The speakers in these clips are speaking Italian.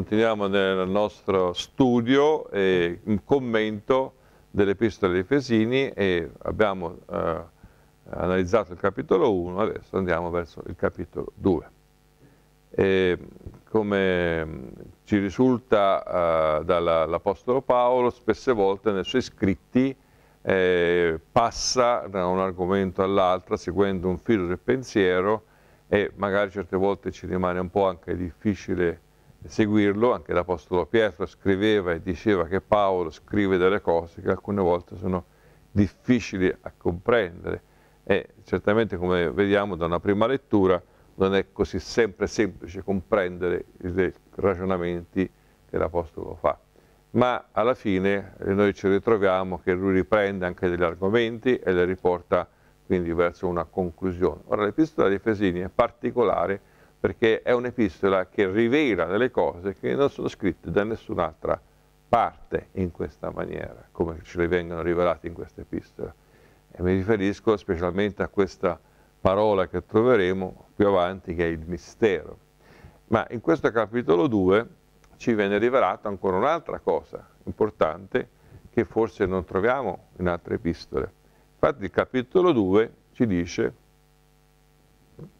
Continuiamo nel nostro studio e un commento dell'Epistola di Fesini e abbiamo eh, analizzato il capitolo 1, adesso andiamo verso il capitolo 2. E come ci risulta eh, dall'Apostolo Paolo, spesse volte nei suoi scritti eh, passa da un argomento all'altro seguendo un filo del pensiero e magari certe volte ci rimane un po' anche difficile seguirlo, anche l'Apostolo Pietro scriveva e diceva che Paolo scrive delle cose che alcune volte sono difficili a comprendere e certamente come vediamo da una prima lettura non è così sempre semplice comprendere i ragionamenti che l'Apostolo fa. Ma alla fine eh, noi ci ritroviamo che lui riprende anche degli argomenti e le riporta quindi verso una conclusione. Ora l'epistola di Fesini è particolare perché è un'epistola che rivela delle cose che non sono scritte da nessun'altra parte in questa maniera, come ce le vengono rivelate in questa epistola. E mi riferisco specialmente a questa parola che troveremo più avanti, che è il mistero. Ma in questo capitolo 2 ci viene rivelata ancora un'altra cosa importante che forse non troviamo in altre epistole. Infatti il capitolo 2 ci dice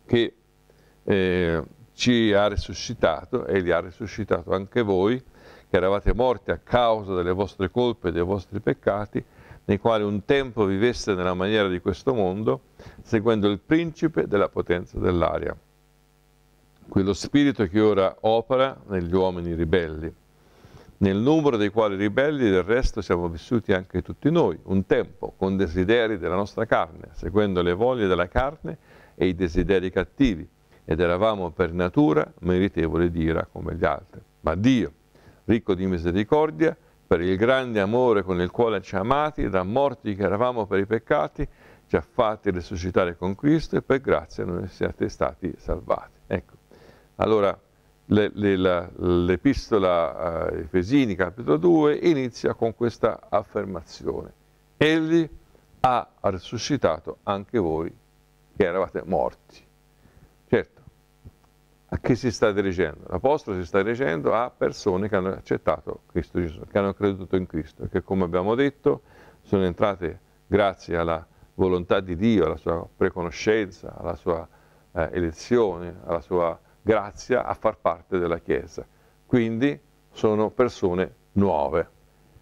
che eh, ci ha risuscitato e li ha risuscitato anche voi che eravate morti a causa delle vostre colpe e dei vostri peccati, nei quali un tempo viveste nella maniera di questo mondo, seguendo il principe della potenza dell'aria, quello spirito che ora opera negli uomini ribelli, nel numero dei quali ribelli del resto siamo vissuti anche tutti noi, un tempo, con desideri della nostra carne, seguendo le voglie della carne e i desideri cattivi ed eravamo per natura meritevoli di ira come gli altri. Ma Dio, ricco di misericordia, per il grande amore con il quale ci ha amati, da morti che eravamo per i peccati, ci ha fatti risuscitare con Cristo e per grazia noi siete stati salvati. Ecco, allora l'epistola le, eh, Efesini, capitolo 2, inizia con questa affermazione. Egli ha risuscitato anche voi che eravate morti a chi si sta dirigendo? L'Apostolo si sta dirigendo a persone che hanno accettato Cristo Gesù, che hanno creduto in Cristo, che come abbiamo detto sono entrate grazie alla volontà di Dio, alla sua preconoscenza, alla sua eh, elezione, alla sua grazia a far parte della Chiesa. Quindi sono persone nuove,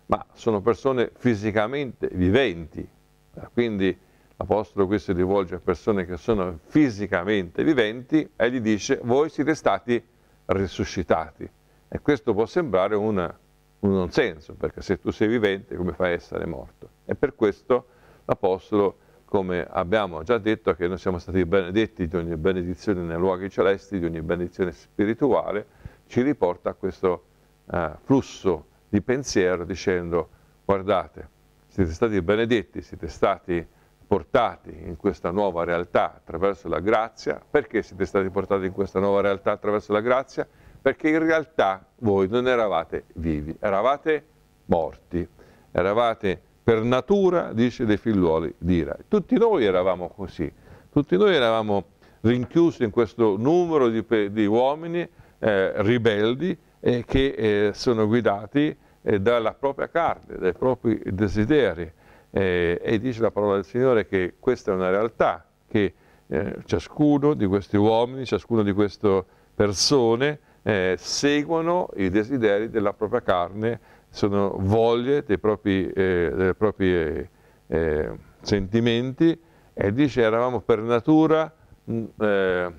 ma sono persone fisicamente viventi, eh, quindi L'Apostolo qui si rivolge a persone che sono fisicamente viventi e gli dice voi siete stati risuscitati. E questo può sembrare una, un non senso, perché se tu sei vivente come fai a essere morto? E per questo l'Apostolo, come abbiamo già detto, che noi siamo stati benedetti di ogni benedizione nei luoghi celesti, di ogni benedizione spirituale, ci riporta a questo eh, flusso di pensiero dicendo guardate, siete stati benedetti, siete stati portati in questa nuova realtà attraverso la grazia. Perché siete stati portati in questa nuova realtà attraverso la grazia? Perché in realtà voi non eravate vivi, eravate morti, eravate per natura, dice, dei figliuoli di Ira. Tutti noi eravamo così, tutti noi eravamo rinchiusi in questo numero di, di uomini eh, ribelli eh, che eh, sono guidati eh, dalla propria carne, dai propri desideri eh, e dice la parola del Signore che questa è una realtà, che eh, ciascuno di questi uomini, ciascuno di queste persone eh, seguono i desideri della propria carne, sono voglie dei propri, eh, dei propri eh, sentimenti e dice eravamo per natura mm, eh,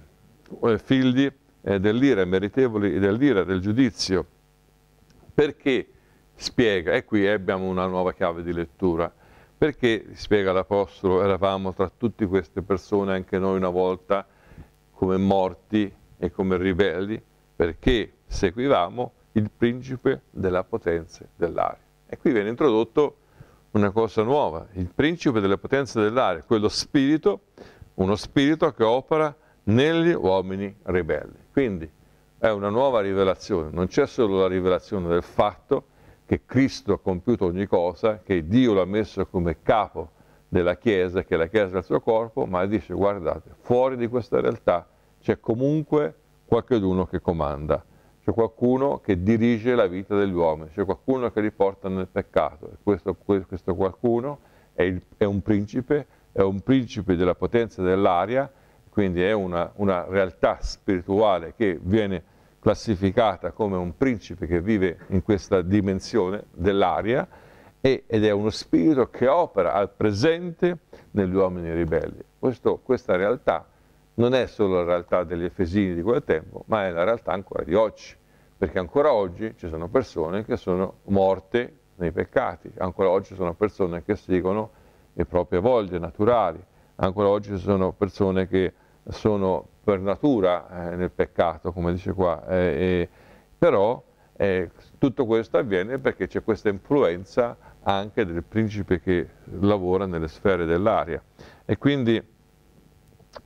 figli dell'ira, meritevoli dell'ira, del giudizio. Perché? Spiega, e qui abbiamo una nuova chiave di lettura, perché, spiega l'Apostolo, eravamo tra tutte queste persone anche noi una volta come morti e come ribelli? Perché seguivamo il principe della potenza dell'aria. E qui viene introdotto una cosa nuova, il principe della potenza dell'aria, quello spirito, uno spirito che opera negli uomini ribelli. Quindi è una nuova rivelazione, non c'è solo la rivelazione del fatto, che Cristo ha compiuto ogni cosa, che Dio l'ha messo come capo della Chiesa, che la Chiesa è il suo corpo, ma dice guardate, fuori di questa realtà c'è comunque qualcuno che comanda, c'è qualcuno che dirige la vita degli uomini, c'è qualcuno che li porta nel peccato, e questo, questo qualcuno è, il, è, un principe, è un principe della potenza dell'aria, quindi è una, una realtà spirituale che viene classificata come un principe che vive in questa dimensione dell'aria ed è uno spirito che opera al presente negli uomini ribelli. Questo, questa realtà non è solo la realtà degli Efesini di quel tempo, ma è la realtà ancora di oggi, perché ancora oggi ci sono persone che sono morte nei peccati, ancora oggi ci sono persone che seguono le proprie voglie naturali, ancora oggi ci sono persone che sono per natura eh, nel peccato, come dice qua, eh, però eh, tutto questo avviene perché c'è questa influenza anche del principe che lavora nelle sfere dell'aria e quindi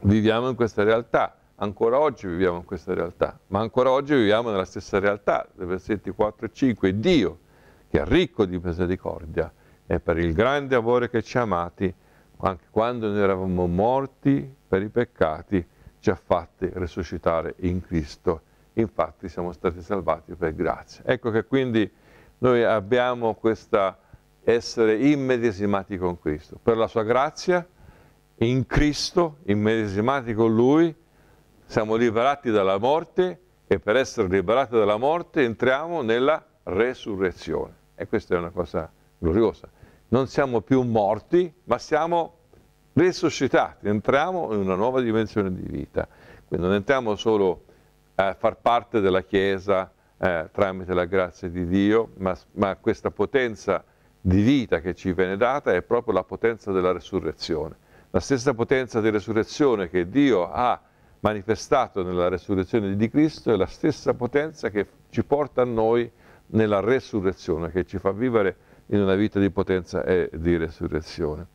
viviamo in questa realtà, ancora oggi viviamo in questa realtà, ma ancora oggi viviamo nella stessa realtà, dei versetti 4 e 5, Dio che è ricco di misericordia e per il grande amore che ci ha amati, anche quando noi eravamo morti per i peccati, ci ha fatti risuscitare in Cristo. Infatti siamo stati salvati per grazia. Ecco che quindi noi abbiamo questa essere immedesimati con Cristo. Per la sua grazia, in Cristo, immedesimati con Lui, siamo liberati dalla morte e per essere liberati dalla morte entriamo nella resurrezione. E questa è una cosa gloriosa. Non siamo più morti, ma siamo Risuscitati, entriamo in una nuova dimensione di vita. Quindi non entriamo solo a far parte della Chiesa eh, tramite la grazia di Dio, ma, ma questa potenza di vita che ci viene data è proprio la potenza della resurrezione. La stessa potenza di resurrezione che Dio ha manifestato nella resurrezione di Cristo è la stessa potenza che ci porta a noi nella resurrezione, che ci fa vivere in una vita di potenza e di resurrezione.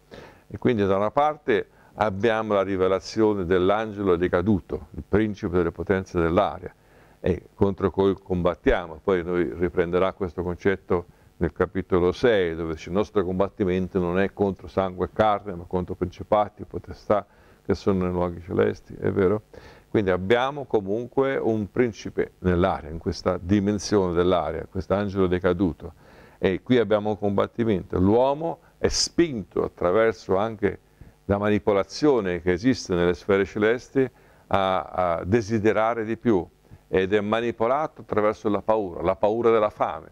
E quindi da una parte abbiamo la rivelazione dell'angelo decaduto, il principe delle potenze dell'aria, e contro cui combattiamo. Poi noi riprenderà questo concetto nel capitolo 6, dove dice il nostro combattimento non è contro sangue e carne, ma contro principati, potestà che sono nei luoghi celesti, è vero? Quindi abbiamo comunque un principe nell'aria, in questa dimensione dell'aria, questo angelo decaduto. E qui abbiamo un combattimento. L'uomo è spinto attraverso anche la manipolazione che esiste nelle sfere celesti a, a desiderare di più ed è manipolato attraverso la paura, la paura della fame,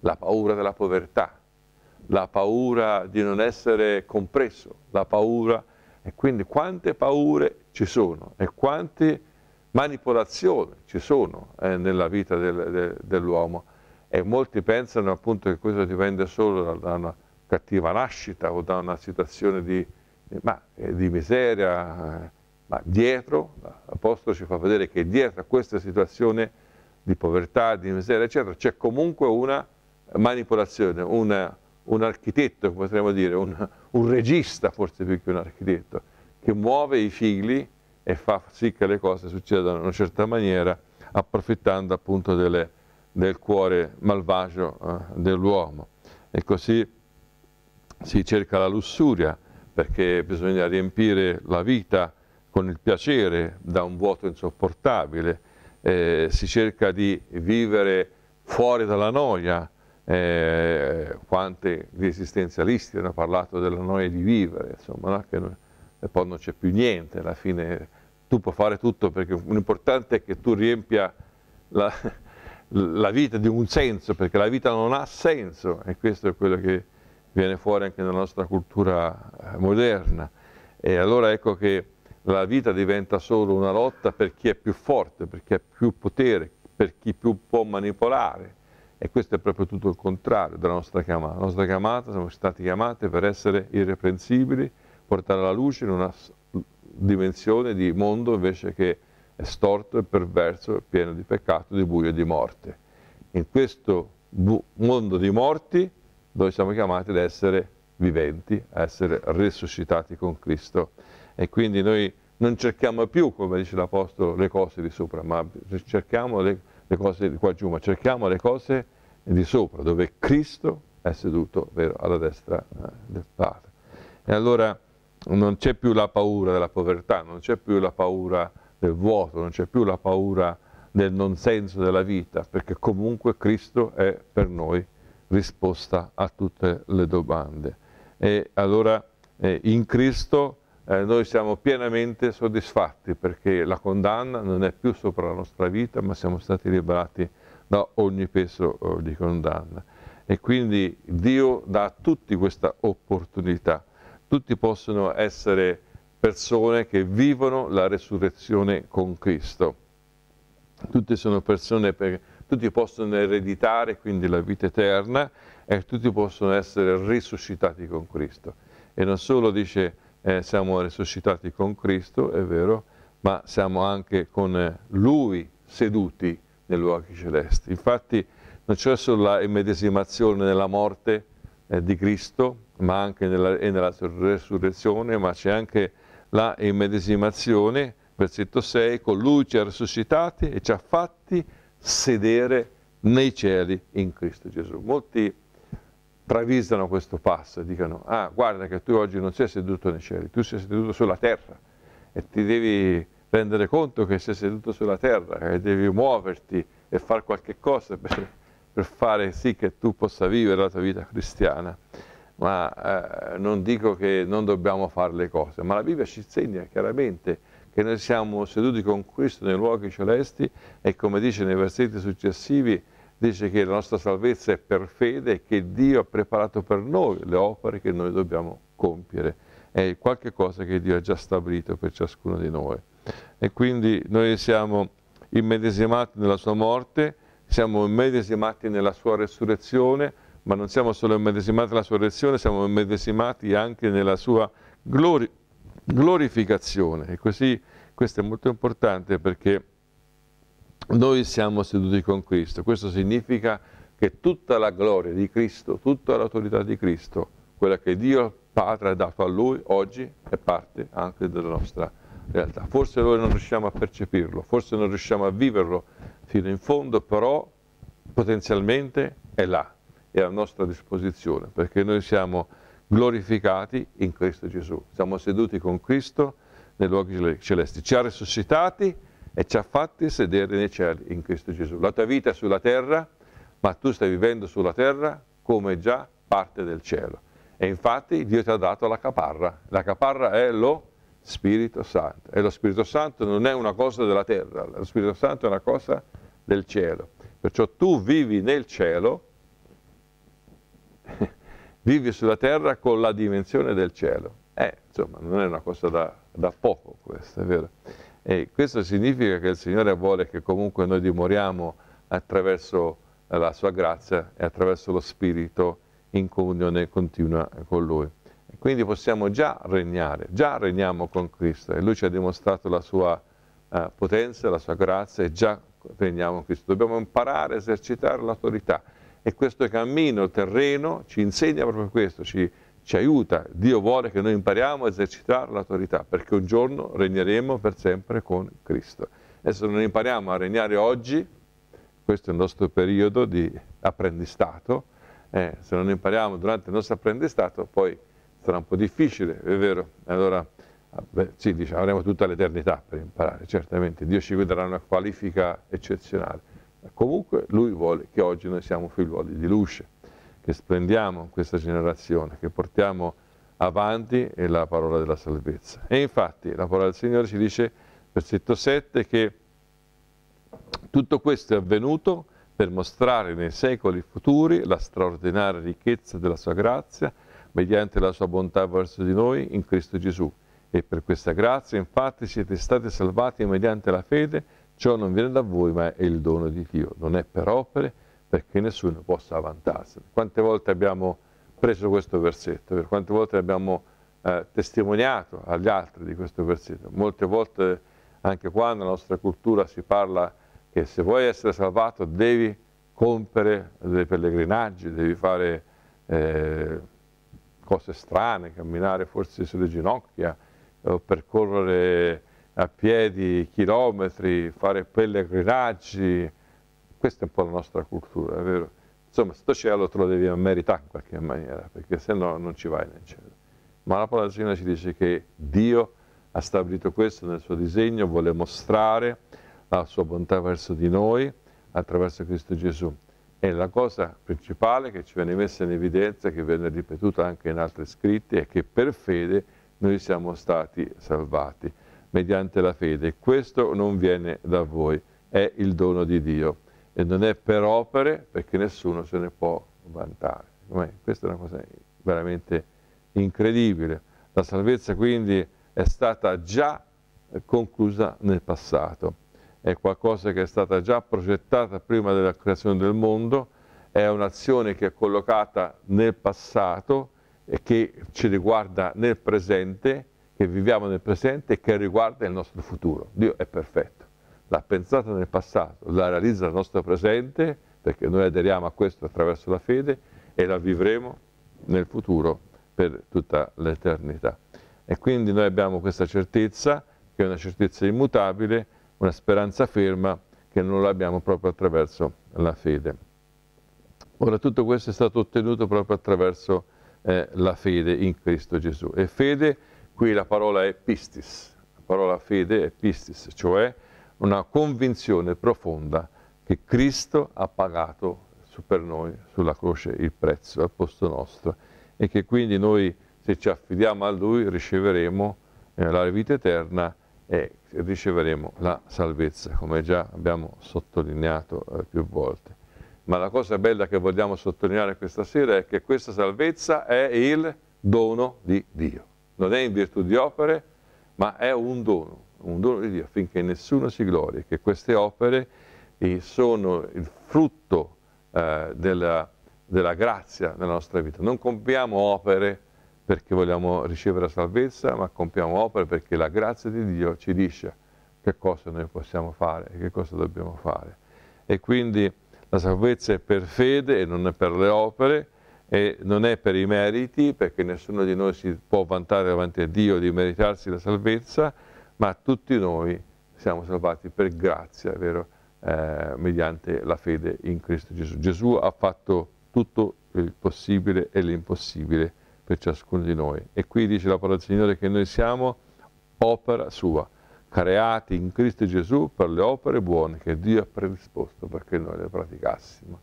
la paura della povertà, la paura di non essere compreso, la paura... E quindi quante paure ci sono e quante manipolazioni ci sono eh, nella vita del, de, dell'uomo. E molti pensano appunto che questo dipende solo da una cattiva nascita o da una situazione di, ma, eh, di miseria, eh, ma dietro, l'Apostolo ci fa vedere che dietro a questa situazione di povertà, di miseria, eccetera, c'è comunque una manipolazione, una, un architetto, potremmo dire, un, un, regista forse più che un architetto, che muove i figli e fa sì che le cose succedano in una certa maniera, approfittando appunto delle, del cuore malvagio eh, dell'uomo. E così si cerca la lussuria perché bisogna riempire la vita con il piacere da un vuoto insopportabile, eh, si cerca di vivere fuori dalla noia, eh, quanti gli esistenzialisti hanno parlato della noia di vivere, insomma, no? che non, e poi non c'è più niente, alla fine tu puoi fare tutto perché l'importante è che tu riempia la, la vita di un senso, perché la vita non ha senso e questo è quello che viene fuori anche nella nostra cultura eh, moderna e allora ecco che la vita diventa solo una lotta per chi è più forte, per chi ha più potere, per chi più può manipolare e questo è proprio tutto il contrario della nostra chiamata. La nostra chiamata siamo stati chiamati per essere irreprensibili, portare la luce in una dimensione di mondo invece che è storto e perverso, è pieno di peccato, di buio e di morte. In questo mondo di morti dove siamo chiamati ad essere viventi, a essere risuscitati con Cristo. E quindi noi non cerchiamo più, come dice l'Apostolo, le cose di sopra, ma cerchiamo le, le cose di qua giù, ma cerchiamo le cose di sopra, dove Cristo è seduto vero, alla destra eh, del Padre. E allora non c'è più la paura della povertà, non c'è più la paura del vuoto, non c'è più la paura del non senso della vita, perché comunque Cristo è per noi risposta a tutte le domande. E allora eh, in Cristo eh, noi siamo pienamente soddisfatti perché la condanna non è più sopra la nostra vita, ma siamo stati liberati da ogni peso eh, di condanna. E quindi Dio dà a tutti questa opportunità. Tutti possono essere persone che vivono la resurrezione con Cristo. Tutti sono persone per, tutti possono ereditare quindi la vita eterna e tutti possono essere risuscitati con Cristo. E non solo dice eh, siamo risuscitati con Cristo, è vero, ma siamo anche con Lui seduti nei luoghi celesti. Infatti non c'è solo la immedesimazione nella morte eh, di Cristo, ma anche nella, e nella resurrezione, ma c'è anche la immedesimazione, versetto 6, con Lui ci ha risuscitati e ci ha fatti sedere nei cieli in Cristo Gesù. Molti travisano questo passo e dicono, ah guarda che tu oggi non sei seduto nei cieli, tu sei seduto sulla terra e ti devi rendere conto che sei seduto sulla terra e devi muoverti e fare qualche cosa per, per fare sì che tu possa vivere la tua vita cristiana. Ma eh, non dico che non dobbiamo fare le cose, ma la Bibbia ci insegna chiaramente che noi siamo seduti con Cristo nei luoghi celesti e come dice nei versetti successivi, dice che la nostra salvezza è per fede e che Dio ha preparato per noi le opere che noi dobbiamo compiere. È qualche cosa che Dio ha già stabilito per ciascuno di noi. E quindi noi siamo immedesimati nella sua morte, siamo immedesimati nella sua resurrezione, ma non siamo solo immedesimati nella sua resurrezione, siamo immedesimati anche nella sua gloria glorificazione. E così questo è molto importante perché noi siamo seduti con Cristo. Questo significa che tutta la gloria di Cristo, tutta l'autorità di Cristo, quella che Dio Padre ha dato a Lui oggi, è parte anche della nostra realtà. Forse noi non riusciamo a percepirlo, forse non riusciamo a viverlo fino in fondo, però potenzialmente è là, è a nostra disposizione, perché noi siamo glorificati in Cristo Gesù. Siamo seduti con Cristo nei luoghi celesti. Ci ha risuscitati e ci ha fatti sedere nei cieli in Cristo Gesù. La tua vita è sulla terra, ma tu stai vivendo sulla terra come già parte del cielo. E infatti Dio ti ha dato la caparra. La caparra è lo Spirito Santo. E lo Spirito Santo non è una cosa della terra, lo Spirito Santo è una cosa del cielo. Perciò tu vivi nel cielo vivi sulla terra con la dimensione del cielo. Eh, insomma, non è una cosa da, da poco questa, è vero? E questo significa che il Signore vuole che comunque noi dimoriamo attraverso la sua grazia e attraverso lo Spirito in comunione continua con Lui. Quindi possiamo già regnare, già regniamo con Cristo e Lui ci ha dimostrato la sua eh, potenza, la sua grazia e già regniamo con Cristo. Dobbiamo imparare a esercitare l'autorità. E questo cammino terreno ci insegna proprio questo, ci, ci aiuta. Dio vuole che noi impariamo a esercitare l'autorità, perché un giorno regneremo per sempre con Cristo. E se non impariamo a regnare oggi, questo è il nostro periodo di apprendistato, eh, se non impariamo durante il nostro apprendistato, poi sarà un po' difficile, è vero. Allora, beh, sì, diciamo, avremo tutta l'eternità per imparare, certamente. Dio ci guiderà una qualifica eccezionale. Comunque lui vuole che oggi noi siamo figliuoli di luce, che splendiamo questa generazione, che portiamo avanti la parola della salvezza. E infatti la parola del Signore ci dice, versetto 7, che tutto questo è avvenuto per mostrare nei secoli futuri la straordinaria ricchezza della sua grazia, mediante la sua bontà verso di noi in Cristo Gesù. E per questa grazia infatti siete stati salvati mediante la fede Ciò non viene da voi, ma è il dono di Dio, non è per opere, perché nessuno possa vantarsene. Quante volte abbiamo preso questo versetto, per quante volte abbiamo eh, testimoniato agli altri di questo versetto. Molte volte anche qua nella nostra cultura si parla che se vuoi essere salvato devi compiere dei pellegrinaggi, devi fare eh, cose strane, camminare forse sulle ginocchia, eh, percorrere a piedi chilometri, fare pellegrinaggi, questa è un po' la nostra cultura, è vero? Insomma, sto cielo te lo devi meritare in qualche maniera, perché se no non ci vai nel cielo. Ma la parola del ci dice che Dio ha stabilito questo nel suo disegno, vuole mostrare la sua bontà verso di noi attraverso Cristo Gesù. E la cosa principale che ci viene messa in evidenza, che viene ripetuta anche in altri scritti, è che per fede noi siamo stati salvati mediante la fede. Questo non viene da voi, è il dono di Dio e non è per opere perché nessuno se ne può vantare. Questa è una cosa veramente incredibile. La salvezza quindi è stata già conclusa nel passato, è qualcosa che è stata già progettata prima della creazione del mondo, è un'azione che è collocata nel passato e che ci riguarda nel presente che viviamo nel presente e che riguarda il nostro futuro. Dio è perfetto, l'ha pensata nel passato, la realizza nel nostro presente, perché noi aderiamo a questo attraverso la fede e la vivremo nel futuro per tutta l'eternità. E quindi noi abbiamo questa certezza, che è una certezza immutabile, una speranza ferma, che non l'abbiamo proprio attraverso la fede. Ora tutto questo è stato ottenuto proprio attraverso eh, la fede in Cristo Gesù. E fede Qui la parola è pistis, la parola fede è pistis, cioè una convinzione profonda che Cristo ha pagato per noi sulla croce il prezzo al posto nostro e che quindi noi se ci affidiamo a Lui riceveremo eh, la vita eterna e riceveremo la salvezza, come già abbiamo sottolineato eh, più volte. Ma la cosa bella che vogliamo sottolineare questa sera è che questa salvezza è il dono di Dio non è in virtù di opere, ma è un dono, un dono di Dio, affinché nessuno si glori, che queste opere eh, sono il frutto eh, della, della, grazia nella nostra vita. Non compiamo opere perché vogliamo ricevere la salvezza, ma compiamo opere perché la grazia di Dio ci dice che cosa noi possiamo fare e che cosa dobbiamo fare. E quindi la salvezza è per fede e non è per le opere, e non è per i meriti, perché nessuno di noi si può vantare davanti a Dio di meritarsi la salvezza, ma tutti noi siamo salvati per grazia, vero? Eh, mediante la fede in Cristo Gesù. Gesù ha fatto tutto il possibile e l'impossibile per ciascuno di noi. E qui dice la parola del Signore che noi siamo opera sua, creati in Cristo Gesù per le opere buone che Dio ha predisposto perché noi le praticassimo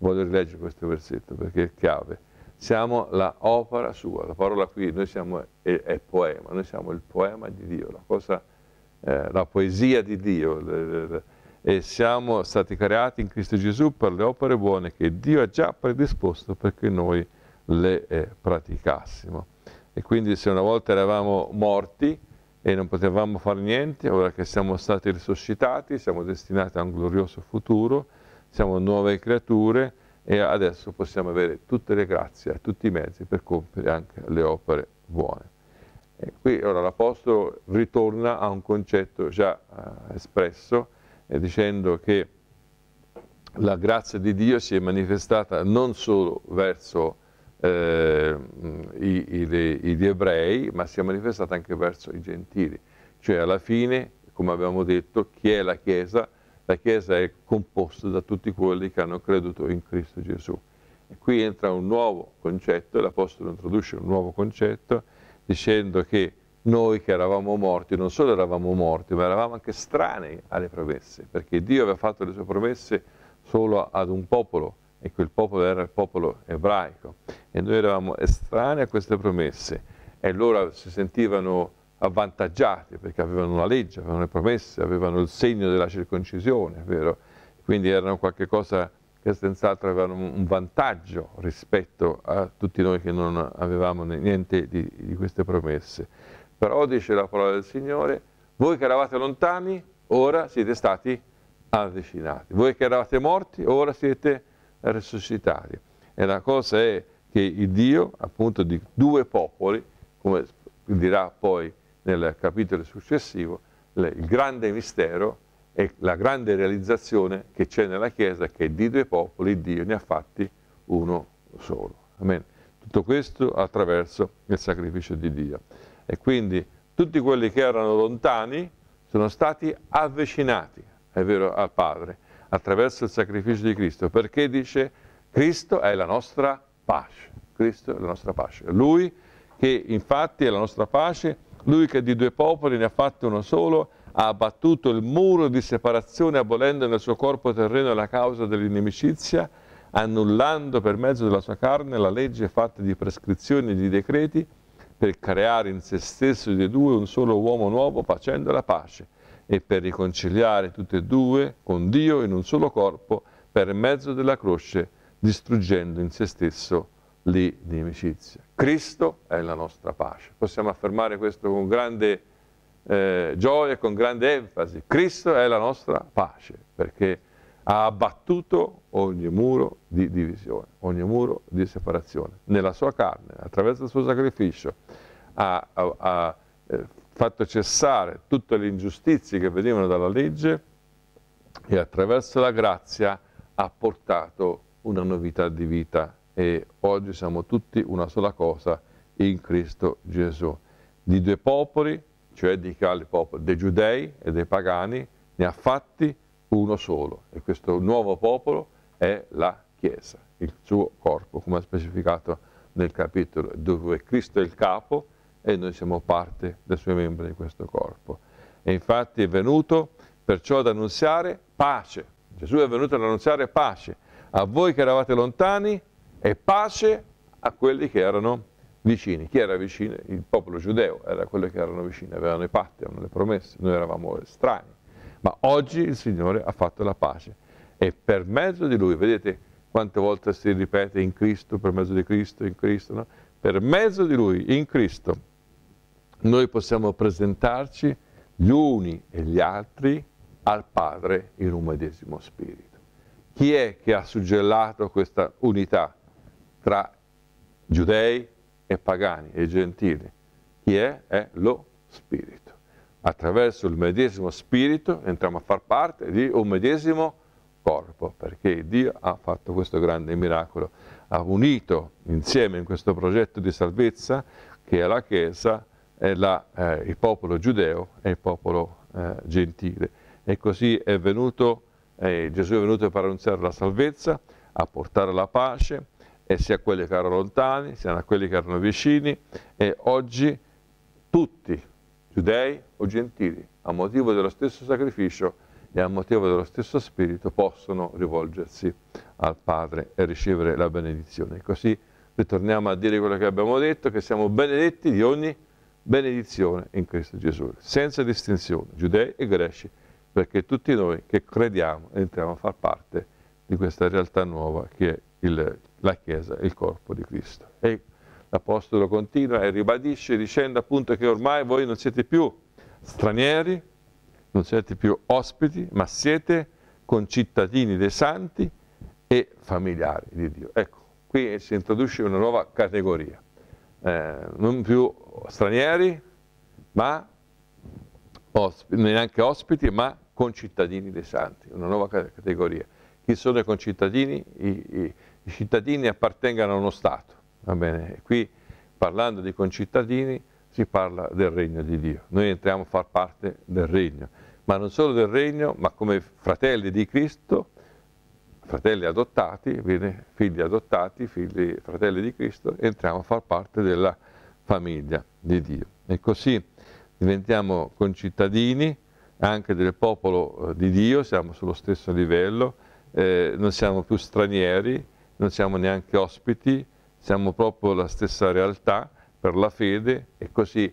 voglio rileggere questo versetto perché è chiave. Siamo la opera sua, la parola qui noi siamo, è, è poema, noi siamo il poema di Dio, la, cosa, eh, la poesia di Dio. Le, le, le, e siamo stati creati in Cristo Gesù per le opere buone che Dio ha già predisposto perché noi le eh, praticassimo. E quindi se una volta eravamo morti e non potevamo fare niente, ora che siamo stati risuscitati, siamo destinati a un glorioso futuro, siamo nuove creature e adesso possiamo avere tutte le grazie, tutti i mezzi per compiere anche le opere buone. E qui ora l'Apostolo ritorna a un concetto già eh, espresso eh, dicendo che la grazia di Dio si è manifestata non solo verso eh, i, i, gli ebrei, ma si è manifestata anche verso i gentili. Cioè alla fine, come abbiamo detto, chi è la Chiesa? La Chiesa è composta da tutti quelli che hanno creduto in Cristo Gesù. E qui entra un nuovo concetto, l'Apostolo introduce un nuovo concetto dicendo che noi che eravamo morti, non solo eravamo morti, ma eravamo anche strani alle promesse, perché Dio aveva fatto le sue promesse solo ad un popolo, e quel popolo era il popolo ebraico, e noi eravamo estranei a queste promesse, e loro si sentivano avvantaggiati perché avevano una legge, avevano le promesse, avevano il segno della circoncisione, vero? quindi erano qualcosa che senz'altro avevano un vantaggio rispetto a tutti noi che non avevamo niente di, di queste promesse. Però dice la parola del Signore, voi che eravate lontani, ora siete stati avvicinati, voi che eravate morti, ora siete risuscitati. E la cosa è che il Dio, appunto, di due popoli, come dirà poi nel capitolo successivo, il grande mistero e la grande realizzazione che c'è nella Chiesa che di due popoli Dio ne ha fatti uno solo. Amen. Tutto questo attraverso il sacrificio di Dio. E quindi tutti quelli che erano lontani sono stati avvicinati, è vero, al Padre, attraverso il sacrificio di Cristo, perché dice Cristo è la nostra pace. Cristo è la nostra pace. Lui che infatti è la nostra pace, lui che di due popoli ne ha fatto uno solo, ha abbattuto il muro di separazione abolendo nel suo corpo terreno la causa dell'inimicizia, annullando per mezzo della sua carne la legge fatta di prescrizioni e di decreti per creare in se stesso di due un solo uomo nuovo facendo la pace e per riconciliare tutte e due con Dio in un solo corpo per mezzo della croce distruggendo in se stesso l'inimicizia. Cristo è la nostra pace. Possiamo affermare questo con grande eh, gioia, con grande enfasi. Cristo è la nostra pace, perché ha abbattuto ogni muro di divisione, ogni muro di separazione. Nella sua carne, attraverso il suo sacrificio, ha, ha, ha eh, fatto cessare tutte le ingiustizie che venivano dalla legge e attraverso la grazia ha portato una novità di vita e oggi siamo tutti una sola cosa in Cristo Gesù. Di due popoli, cioè di quali popoli? Dei giudei e dei pagani, ne ha fatti uno solo e questo nuovo popolo è la Chiesa, il suo corpo, come ha specificato nel capitolo dove Cristo è il capo e noi siamo parte dei suoi membri di questo corpo. E infatti è venuto perciò ad annunziare pace. Gesù è venuto ad annunziare pace a voi che eravate lontani e pace a quelli che erano vicini. Chi era vicino? Il popolo giudeo, era quello che erano vicini, avevano i patti, avevano le promesse, noi eravamo estranei. Ma oggi il Signore ha fatto la pace e per mezzo di Lui, vedete quante volte si ripete in Cristo, per mezzo di Cristo, in Cristo, no? per mezzo di Lui, in Cristo, noi possiamo presentarci gli uni e gli altri al Padre in un medesimo spirito. Chi è che ha suggellato questa unità? tra giudei e pagani e gentili. Chi è? È lo Spirito. Attraverso il medesimo Spirito entriamo a far parte di un medesimo corpo, perché Dio ha fatto questo grande miracolo, ha unito insieme in questo progetto di salvezza che è la Chiesa, è la, eh, il popolo giudeo e il popolo eh, gentile. E così è venuto, eh, Gesù è venuto per annunciare la salvezza, a portare la pace, e sia a quelli che erano lontani, sia a quelli che erano vicini, e oggi tutti, giudei o gentili, a motivo dello stesso sacrificio e a motivo dello stesso spirito, possono rivolgersi al Padre e ricevere la benedizione. Così ritorniamo a dire quello che abbiamo detto, che siamo benedetti di ogni benedizione in Cristo Gesù, senza distinzione, giudei e greci, perché tutti noi che crediamo entriamo a far parte di questa realtà nuova che è il la Chiesa, il corpo di Cristo. E l'Apostolo continua e ribadisce dicendo appunto che ormai voi non siete più stranieri, non siete più ospiti, ma siete concittadini dei santi e familiari di Dio. Ecco, qui si introduce una nuova categoria, eh, non più stranieri, ma ospiti, neanche ospiti, ma concittadini dei santi, una nuova categoria. Chi sono i concittadini? I, i, i cittadini appartengano a uno Stato. Va bene? Qui parlando di concittadini si parla del regno di Dio. Noi entriamo a far parte del regno, ma non solo del regno, ma come fratelli di Cristo, fratelli adottati, figli adottati, figli, fratelli di Cristo, entriamo a far parte della famiglia di Dio. E così diventiamo concittadini anche del popolo eh, di Dio, siamo sullo stesso livello, eh, non siamo più stranieri, non siamo neanche ospiti, siamo proprio la stessa realtà per la fede e così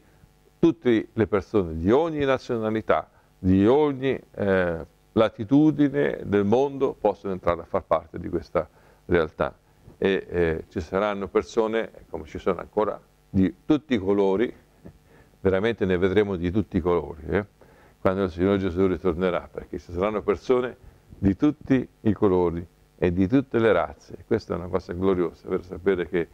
tutte le persone di ogni nazionalità, di ogni eh, latitudine del mondo possono entrare a far parte di questa realtà e eh, ci saranno persone, come ci sono ancora, di tutti i colori, veramente ne vedremo di tutti i colori, eh, quando il Signore Gesù ritornerà, perché ci saranno persone di tutti i colori, e di tutte le razze. Questa è una cosa gloriosa per sapere che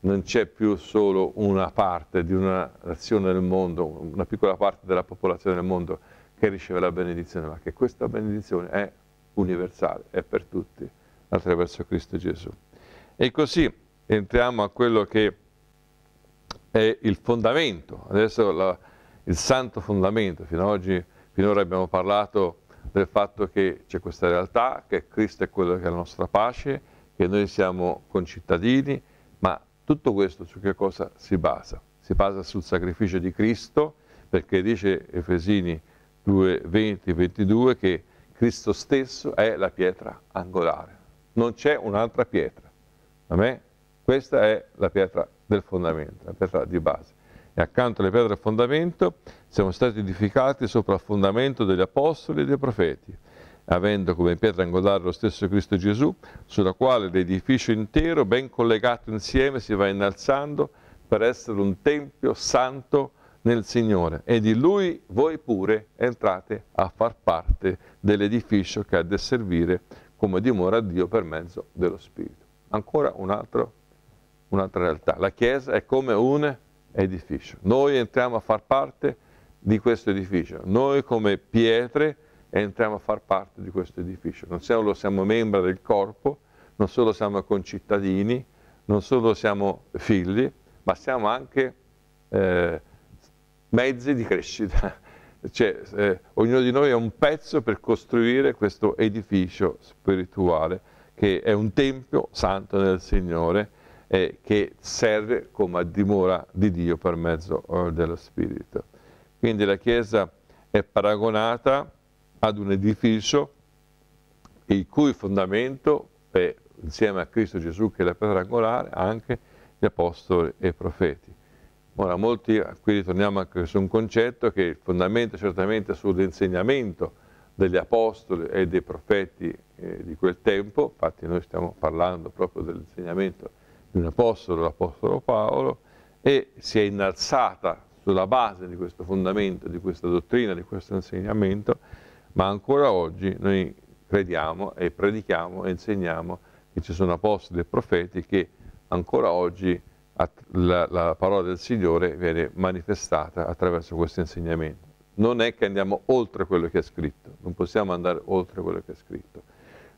non c'è più solo una parte di una nazione del mondo, una piccola parte della popolazione del mondo che riceve la benedizione, ma che questa benedizione è universale, è per tutti, attraverso Cristo Gesù. E così entriamo a quello che è il fondamento, adesso la, il santo fondamento, fino ad oggi, finora abbiamo parlato del fatto che c'è questa realtà, che Cristo è quello che è la nostra pace, che noi siamo concittadini, ma tutto questo su che cosa si basa? Si basa sul sacrificio di Cristo, perché dice Efesini 2, 20, 22 che Cristo stesso è la pietra angolare, non c'è un'altra pietra. Questa è la pietra del fondamento, la pietra di base e accanto alle pietre a fondamento siamo stati edificati sopra il fondamento degli Apostoli e dei Profeti, avendo come pietra angolare lo stesso Cristo Gesù, sulla quale l'edificio intero, ben collegato insieme, si va innalzando per essere un tempio santo nel Signore. E di Lui voi pure entrate a far parte dell'edificio che ha di servire come dimora a Dio per mezzo dello Spirito. Ancora un un'altra realtà. La Chiesa è come un edificio. Noi entriamo a far parte di questo edificio, noi come pietre entriamo a far parte di questo edificio. Non solo siamo membri del corpo, non solo siamo concittadini, non solo siamo figli, ma siamo anche eh, mezzi di crescita. Cioè, eh, ognuno di noi è un pezzo per costruire questo edificio spirituale che è un tempio santo del Signore eh, che serve come dimora di Dio per mezzo eh, dello Spirito. Quindi la Chiesa è paragonata ad un edificio il cui fondamento è insieme a Cristo Gesù che è la pietra angolare anche gli apostoli e i profeti. Ora, molti, qui ritorniamo anche su un concetto che il fondamento è certamente sull'insegnamento degli apostoli e dei profeti eh, di quel tempo, infatti noi stiamo parlando proprio dell'insegnamento di un apostolo, l'apostolo Paolo, e si è innalzata sulla base di questo fondamento, di questa dottrina, di questo insegnamento, ma ancora oggi noi crediamo e predichiamo e insegniamo che ci sono apostoli e profeti che ancora oggi la, la parola del Signore viene manifestata attraverso questo insegnamento. Non è che andiamo oltre quello che è scritto, non possiamo andare oltre quello che è scritto,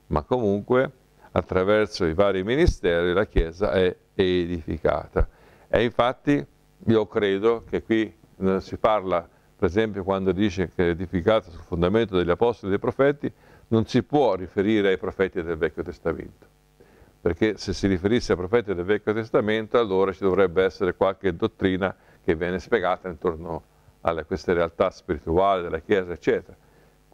ma comunque attraverso i vari ministeri la Chiesa è edificata. E infatti io credo che qui eh, si parla, per esempio quando dice che è edificata sul fondamento degli apostoli e dei profeti, non si può riferire ai profeti del Vecchio Testamento, perché se si riferisse ai profeti del Vecchio Testamento allora ci dovrebbe essere qualche dottrina che viene spiegata intorno a queste realtà spirituali della Chiesa, eccetera.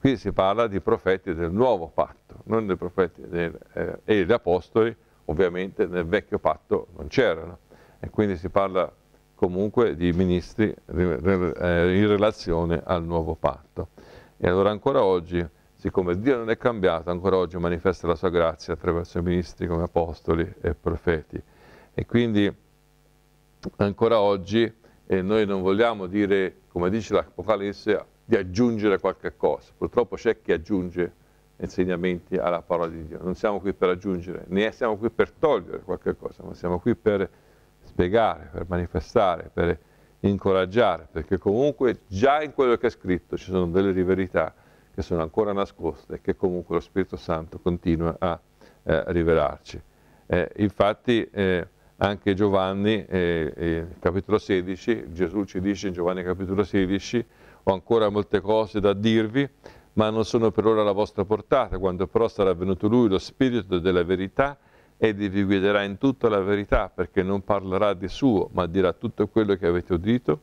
Qui si parla di profeti del nuovo patto, non dei profeti del, eh, e gli apostoli, ovviamente nel vecchio patto non c'erano. E quindi si parla comunque di ministri eh, in relazione al nuovo patto. E allora ancora oggi, siccome Dio non è cambiato, ancora oggi manifesta la sua grazia attraverso i ministri come apostoli e profeti. E quindi ancora oggi eh, noi non vogliamo dire, come dice l'Apocalisse, di aggiungere qualche cosa. Purtroppo c'è chi aggiunge insegnamenti alla parola di Dio. Non siamo qui per aggiungere, né siamo qui per togliere qualche cosa, ma siamo qui per spiegare, per manifestare, per incoraggiare, perché comunque già in quello che è scritto ci sono delle verità che sono ancora nascoste e che comunque lo Spirito Santo continua a eh, rivelarci. Eh, infatti eh, anche Giovanni, eh, eh, capitolo 16, Gesù ci dice in Giovanni capitolo 16, ho ancora molte cose da dirvi, ma non sono per ora alla vostra portata. Quando però sarà venuto Lui, lo Spirito della verità, ed vi guiderà in tutta la verità, perché non parlerà di suo, ma dirà tutto quello che avete udito,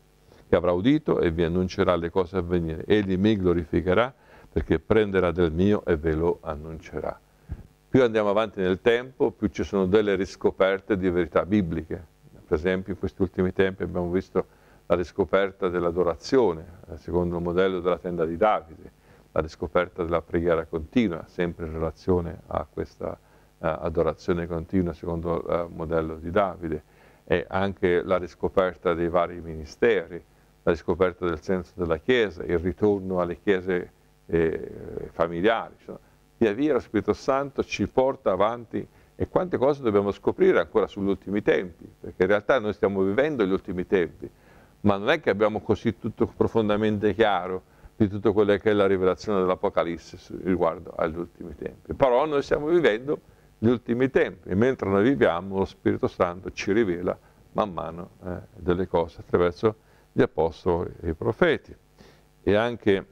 che avrà udito, e vi annuncerà le cose a venire. Egli mi glorificherà, perché prenderà del mio e ve lo annuncerà. Più andiamo avanti nel tempo, più ci sono delle riscoperte di verità bibliche. Per esempio, in questi ultimi tempi abbiamo visto la riscoperta dell'adorazione, eh, secondo il modello della tenda di Davide, la riscoperta della preghiera continua, sempre in relazione a questa uh, adorazione continua secondo il eh, uh, modello di Davide, e anche la riscoperta dei vari ministeri, la riscoperta del senso della Chiesa, il ritorno alle chiese eh, familiari. Cioè, via via lo Spirito Santo ci porta avanti e quante cose dobbiamo scoprire ancora sugli ultimi tempi, perché in realtà noi stiamo vivendo gli ultimi tempi ma non è che abbiamo così tutto profondamente chiaro di tutto quello che è la rivelazione dell'Apocalisse riguardo agli ultimi tempi. Però noi stiamo vivendo gli ultimi tempi e mentre noi viviamo lo Spirito Santo ci rivela man mano eh, delle cose attraverso gli apostoli e i profeti. E anche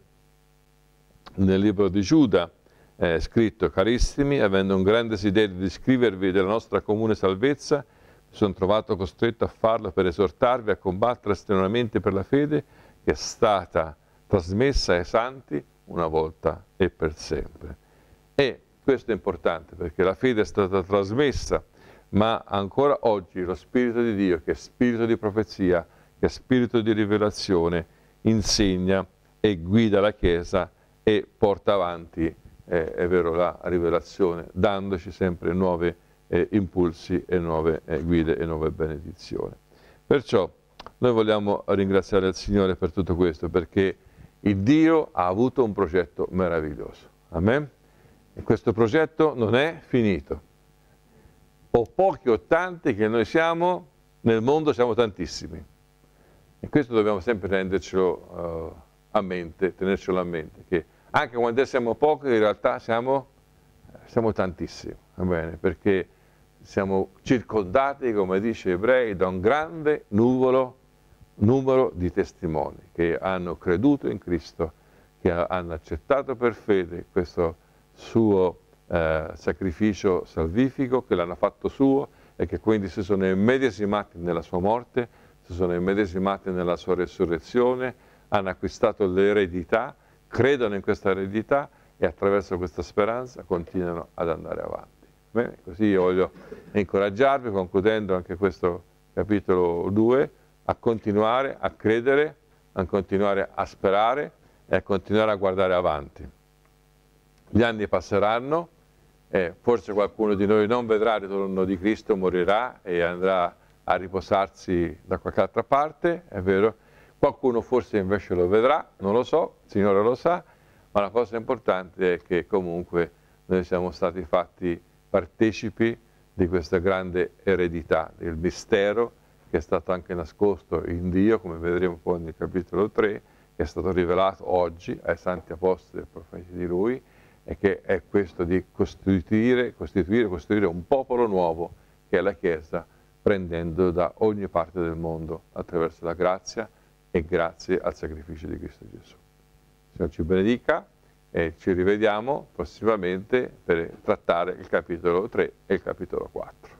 nel libro di Giuda eh, è scritto, carissimi, avendo un grande desiderio di scrivervi della nostra comune salvezza, sono trovato costretto a farlo per esortarvi a combattere strenuamente per la fede che è stata trasmessa ai santi una volta e per sempre. E questo è importante perché la fede è stata trasmessa, ma ancora oggi lo Spirito di Dio, che è spirito di profezia, che è spirito di rivelazione, insegna e guida la Chiesa e porta avanti, eh, è vero, la rivelazione, dandoci sempre nuove rivelazioni eh, impulsi e nuove eh, guide e nuove benedizioni. Perciò noi vogliamo ringraziare il Signore per tutto questo, perché il Dio ha avuto un progetto meraviglioso. Amen? E questo progetto non è finito. O pochi o tanti che noi siamo, nel mondo siamo tantissimi. E questo dobbiamo sempre rendercelo uh, a mente, tenercelo a mente, che anche quando siamo pochi in realtà siamo, siamo tantissimi, va bene? Perché siamo circondati, come dice Ebrei, da un grande nuvolo, numero di testimoni che hanno creduto in Cristo, che hanno accettato per fede questo suo eh, sacrificio salvifico, che l'hanno fatto suo e che quindi si sono immedesimati nella sua morte, si sono immedesimati nella sua resurrezione, hanno acquistato l'eredità, credono in questa eredità e attraverso questa speranza continuano ad andare avanti. Bene, così io voglio incoraggiarvi, concludendo anche questo capitolo 2, a continuare a credere, a continuare a sperare e a continuare a guardare avanti. Gli anni passeranno e forse qualcuno di noi non vedrà il ritorno di Cristo, morirà e andrà a riposarsi da qualche altra parte, è vero, qualcuno forse invece lo vedrà, non lo so, il Signore lo sa, ma la cosa importante è che comunque noi siamo stati fatti partecipi di questa grande eredità, del mistero che è stato anche nascosto in Dio, come vedremo poi nel capitolo 3, che è stato rivelato oggi ai santi apostoli e profeti di Lui, e che è questo di costituire, costituire, costituire un popolo nuovo, che è la Chiesa, prendendo da ogni parte del mondo attraverso la grazia e grazie al sacrificio di Cristo Gesù. Signore ci benedica e ci rivediamo prossimamente per trattare il capitolo 3 e il capitolo 4.